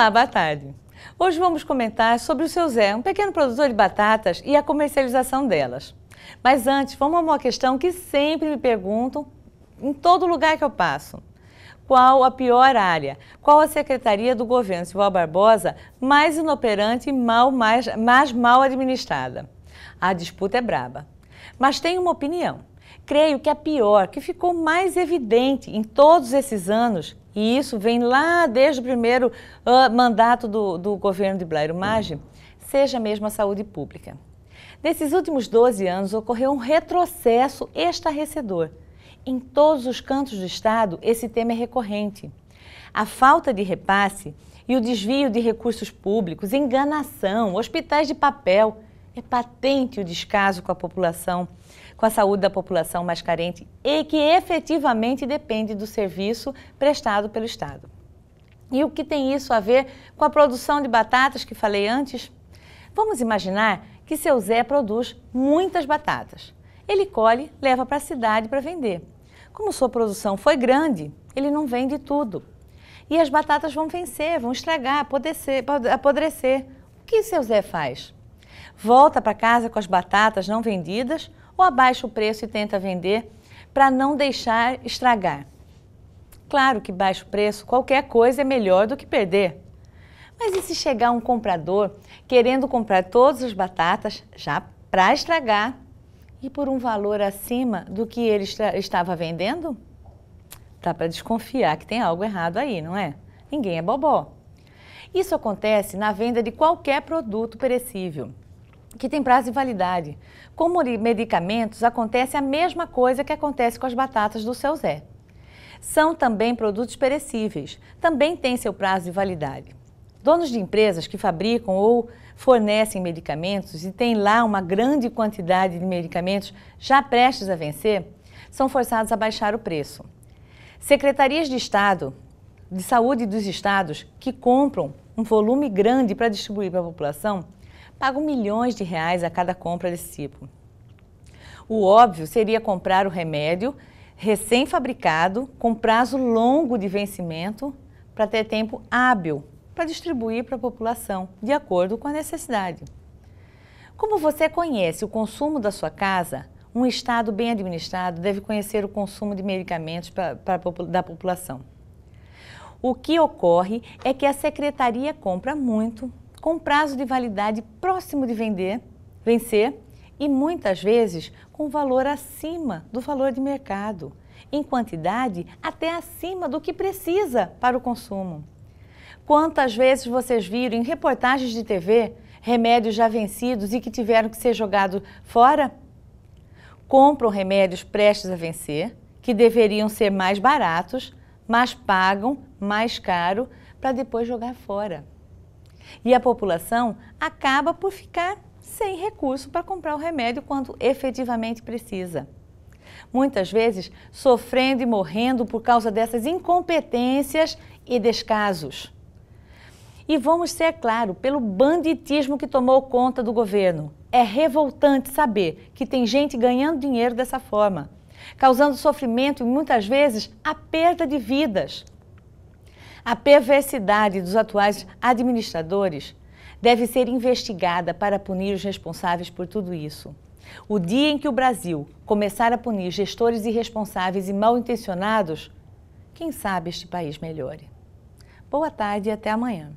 Olá, boa tarde. Hoje vamos comentar sobre o seu Zé, um pequeno produtor de batatas e a comercialização delas. Mas antes, vamos a uma questão que sempre me perguntam em todo lugar que eu passo. Qual a pior área? Qual a secretaria do governo Silval Barbosa mais inoperante e mal, mais, mais mal administrada? A disputa é braba. Mas tenho uma opinião. Creio que a pior, que ficou mais evidente em todos esses anos, e isso vem lá desde o primeiro uh, mandato do, do, governo de Blairo Maggi, seja mesmo a saúde pública. Nesses últimos 12 anos ocorreu um retrocesso estarrecedor. Em todos os cantos do Estado, esse tema é recorrente. A falta de repasse e o desvio de recursos públicos, enganação, hospitais de papel, é patente o descaso com a população, com a saúde da população mais carente e que efetivamente depende do serviço prestado pelo Estado. E o que tem isso a ver com a produção de batatas que falei antes? Vamos imaginar que seu Zé produz muitas batatas. Ele colhe, leva para a cidade para vender. Como sua produção foi grande, ele não vende tudo. E as batatas vão vencer, vão estragar, apodrecer. O que seu Zé faz? Volta para casa com as batatas não vendidas ou abaixa o preço e tenta vender para não deixar estragar. Claro que baixo preço, qualquer coisa é melhor do que perder. Mas e se chegar um comprador querendo comprar todas as batatas já para estragar e por um valor acima do que ele estava vendendo? Dá para desconfiar que tem algo errado aí, não é? Ninguém é bobó. Isso acontece na venda de qualquer produto perecível que tem prazo de validade. Com medicamentos, acontece a mesma coisa que acontece com as batatas do seu Zé. São também produtos perecíveis, também têm seu prazo de validade. Donos de empresas que fabricam ou fornecem medicamentos e têm lá uma grande quantidade de medicamentos já prestes a vencer, são forçados a baixar o preço. Secretarias de Estado, de Saúde dos Estados, que compram um volume grande para distribuir para a população, pagam milhões de reais a cada compra desse tipo. O óbvio seria comprar o remédio recém-fabricado, com prazo longo de vencimento, para ter tempo hábil para distribuir para a população, de acordo com a necessidade. Como você conhece o consumo da sua casa, um Estado bem administrado deve conhecer o consumo de medicamentos pra, pra, da população. O que ocorre é que a secretaria compra muito, com prazo de validade próximo de vender, vencer e muitas vezes com valor acima do valor de mercado, em quantidade até acima do que precisa para o consumo. Quantas vezes vocês viram em reportagens de TV remédios já vencidos e que tiveram que ser jogados fora? Compram remédios prestes a vencer, que deveriam ser mais baratos, mas pagam mais caro para depois jogar fora. E a população acaba por ficar sem recurso para comprar o remédio quando efetivamente precisa. Muitas vezes sofrendo e morrendo por causa dessas incompetências e descasos. E vamos ser claro, pelo banditismo que tomou conta do governo. É revoltante saber que tem gente ganhando dinheiro dessa forma, causando sofrimento e muitas vezes a perda de vidas. A perversidade dos atuais administradores deve ser investigada para punir os responsáveis por tudo isso. O dia em que o Brasil começar a punir gestores irresponsáveis e mal intencionados, quem sabe este país melhore. Boa tarde e até amanhã.